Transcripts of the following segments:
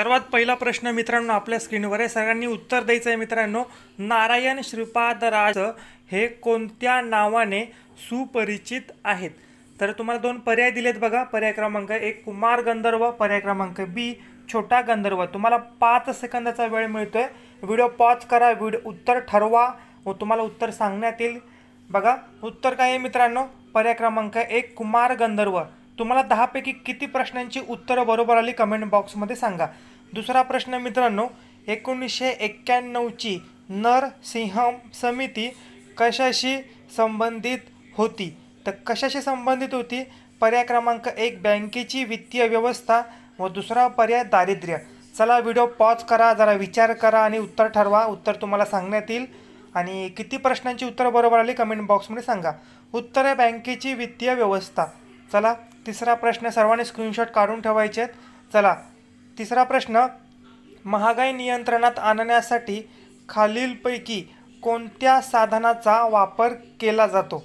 सर्वात पहिला प्रश्न मित्रांनो आपल्या स्क्रीनवर आहे सगळ्यांनी उत्तर द्यायचं आहे मित्रांनो नारायण श्रीपाद राज हे कोणत्या नावाने सुपरिचित आहेत तर तुम्हाला दोन पर्याय दिलेत बघा पर्याय क्रमांक एक कुमार गंधर्व पर्याय क्रमांक बी छोटा गंधर्व तुम्हाला पाच सेकंदाचा वेळ मिळतोय व्हिडिओ पॉज करा व्हिडिओ उत्तर ठरवा व तुम्हाला उत्तर सांगण्यात येईल बघा उत्तर काय आहे मित्रांनो पर्याय क्रमांक एक कुमार गंधर्व तुम्हाला दहापैकी किती प्रश्नांची उत्तरं बरोबर आली कमेंट बॉक्समध्ये सांगा दुसरा प्रश्न मित्रांनो एकोणीसशे एक्क्याण्णवची नरसिंहम समिती कशाशी संबंधित होती तर कशाशी संबंधित होती पर्याय क्रमांक एक बँकेची वित्तीय व्यवस्था व दुसरा पर्याय दारिद्र्य चला व्हिडिओ पॉज करा जरा विचार करा आणि उत्तर ठरवा उत्तर तुम्हाला सांगण्यात येईल आणि किती प्रश्नांची उत्तरं बरोबर आली कमेंट बॉक्समध्ये सांगा उत्तर आहे बँकेची वित्तीय व्यवस्था चला तिसरा प्रश्न सर्वांनी स्क्रीनशॉट काढून ठेवायचे चला तिसरा प्रश्न महागाई नियंत्रणात आणण्यासाठी खालीलपैकी कोणत्या साधनाचा वापर केला जातो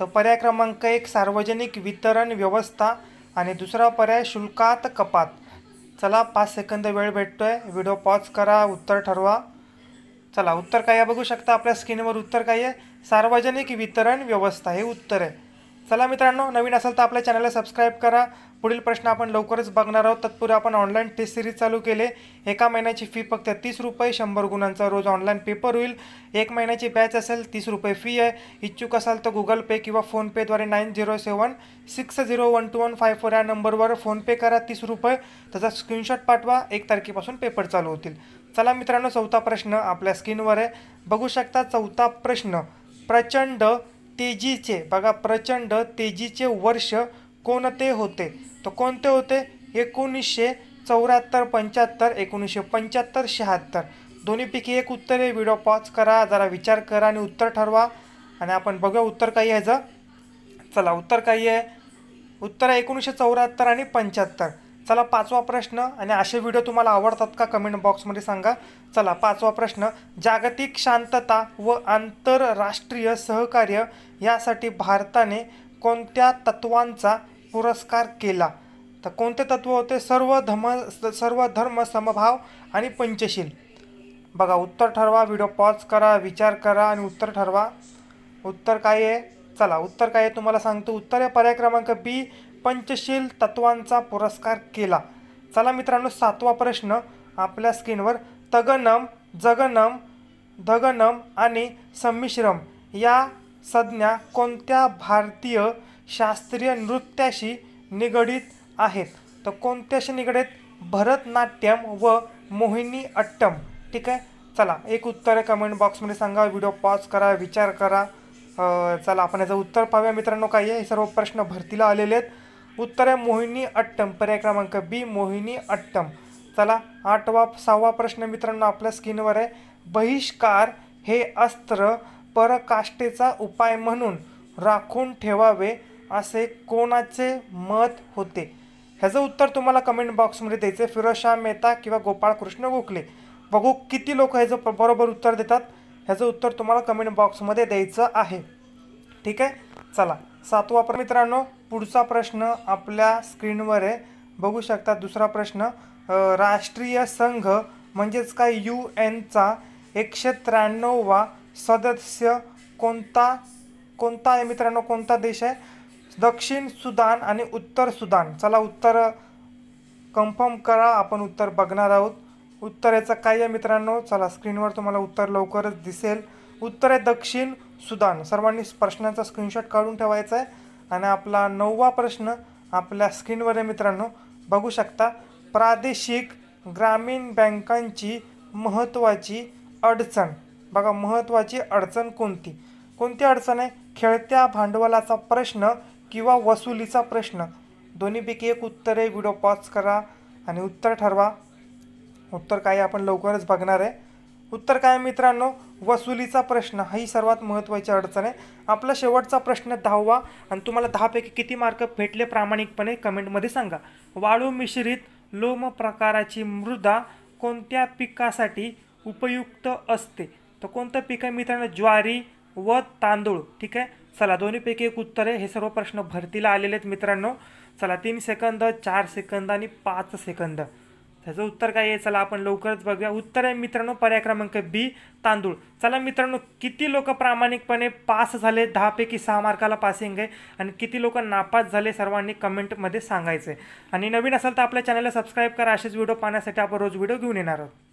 तर पर्याय क्रमांक एक सार्वजनिक वितरण व्यवस्था आणि दुसरा पर्याय शुल्कात कपात चला पाच सेकंद वेळ भेटतो आहे व्हिडिओ पॉज करा उत्तर ठरवा चला उत्तर काय आहे बघू शकता आपल्या स्क्रीनवर उत्तर काय आहे सार्वजनिक वितरण व्यवस्था हे उत्तर आहे चला मित्रांनो नवीन असेल तर आपल्या चॅनलला सबस्क्राईब करा पुढील प्रश्न आपण लवकरच बघणार आहोत तत्पूर्वी आपण ऑनलाईन टेस्ट सिरीज चालू केले एका महिन्याची फी फक्त तीस रुपये शंभर गुणांचा रोज ऑनलाईन पेपर होईल एक महिन्याची बॅच असेल तीस रुपये फी आहे इच्छुक असाल तर गुगल पे किंवा फोनपेद्वारे nine zero seven six zero one two one five four या नंबरवर फोनपे करा तीस रुपये त्याचा स्क्रीनशॉट पाठवा एक तारखेपासून पेपर चालू होतील चला मित्रांनो चौथा प्रश्न आपल्या स्क्रीनवर आहे बघू शकता चौथा प्रश्न प्रचंड तेजीचे बघा प्रचंड तेजीचे वर्ष कोणते होते तर कोणते होते एकोणीसशे चौऱ्याहत्तर पंच्याहत्तर एकोणीसशे पंच्याहत्तर शहात्तर दोन्हीपैकी एक उत्तर आहे व्हिडिओ पॉज करा जरा विचार करा आणि उत्तर ठरवा आणि आपण बघूया उत्तर काही आहे जर चला उत्तर काही आहे उत्तर आहे एकोणीसशे चौऱ्याहत्तर आणि पंच्याहत्तर चला पाचवा प्रश्न आणि असे व्हिडिओ तुम्हाला आवडतात का कमेंट बॉक्समध्ये सांगा चला पाचवा प्रश्न जागतिक शांतता व आंतरराष्ट्रीय सहकार्य यासाठी भारताने कोणत्या तत्वांचा पुरस्कार केला तर कोणते तत्व होते सर्व धर्म सर्व धर्म समभाव आणि पंचशील बघा उत्तर ठरवा व्हिडिओ पॉज करा विचार करा आणि उत्तर ठरवा उत्तर काय आहे चला उत्तर काय आहे तुम्हाला सांगतो उत्तर आहे पर्याय क्रमांक बी पंचशील तत्वांचा पुरस्कार केला चला मित्रांनो सातवा प्रश्न आपल्या स्क्रीनवर तगनम जगनम धगनम आणि संमिश्रम या संज्ञा कोणत्या भारतीय शास्त्रीय नृत्याशी निगडीत आहेत तर कोणत्याशी निगडीत भरतनाट्यम व मोहिनी अट्टम ठीक आहे चला एक उत्तर कमेंट बॉक्समध्ये सांगा व्हिडिओ पॉज करा विचार करा चला आपण याचं उत्तर पाहूया मित्रांनो काही आहे हे सर्व प्रश्न भरतीला आलेले आहेत उत्तर आहे मोहिनी अट्टम पर्याय क्रमांक बी मोहिनी अट्टम चला आठवा सहावा प्रश्न मित्रांनो आपल्या स्किनवर आहे बहिष्कार हे अस्त्र परकाष्ठेचा उपाय म्हणून राखून ठेवावे असे कोणाचे मत होते ह्याचं उत्तर तुम्हाला कमेंट बॉक्समध्ये द्यायचं फिरोजशाह मेहता किंवा गोपाळकृष्ण गोखले बघू किती लोक ह्याचं बरोबर उत्तर देतात ह्याचं उत्तर तुम्हाला कमेंट बॉक्समध्ये द्यायचं आहे ठीक आहे चला सातवा प्रश्न मित्रांनो पुढचा प्रश्न आपल्या स्क्रीनवर आहे बघू शकता दुसरा प्रश्न राष्ट्रीय संघ म्हणजेच काय यू एनचा एकशे त्र्याण्णववा सदस्य कोणता कोणता आहे मित्रांनो कोणता देश आहे दक्षिण सुदान आणि उत्तर सुदान चला उत्तर कन्फर्म करा आपण उत्तर बघणार आहोत उत्तर याचं काय आहे मित्रांनो चला स्क्रीनवर तुम्हाला उत्तर लवकरच दिसेल उत्तर आहे दक्षिण सुदान सर्वांनी प्रश्नांचा स्क्रीनशॉट काढून ठेवायचा आहे आणि आपला नववा प्रश्न आपल्या स्क्रीनवर आहे मित्रांनो बघू शकता प्रादेशिक ग्रामीण बँकांची महत्त्वाची अडचण बघा महत्त्वाची अडचण कोणती कोणती अडचण आहे खेळत्या भांडवलाचा प्रश्न किंवा वसुलीचा प्रश्न दोन्हीपैकी एक उत्तर आहे व्हिडिओ पॉज करा आणि उत्तर ठरवा उत्तर काही आपण लवकरच बघणार आहे उत्तर काय मित्रांनो वसुलीचा प्रश्न ही सर्वात महत्त्वाची अडचण आहे आपला शेवटचा प्रश्न दहावा आणि तुम्हाला दहापैकी किती मार्क भेटले प्रामाणिकपणे कमेंटमध्ये सांगा वाळू मिश्रित लोम प्रकाराची मृदा कोणत्या पिकासाठी उपयुक्त असते तर कोणतं पीक आहे मित्रांनो ज्वारी व तांदूळ ठीक आहे चला दोन्हीपैकी एक उत्तर आहे हे सर्व प्रश्न भरतीला आलेले आहेत मित्रांनो चला तीन सेकंद चार सेकंद आणि पाच सेकंद त्याचं उत्तर काय आहे चला आपण लवकरच बघूया उत्तर आहे मित्रांनो पर्याय क्रमांक बी तांदूळ चला मित्रांनो किती लोक प्रामाणिकपणे पास झाले दहापैकी सहा मार्काला पासिंग आहे आणि किती लोक नापास झाले सर्वांनी कमेंटमध्ये सांगायचं आहे आणि नवीन असाल तर आपल्या चॅनलला सबस्क्राईब करा असेच व्हिडिओ पाहण्यासाठी आपण रोज व्हिडिओ घेऊन येणार आहोत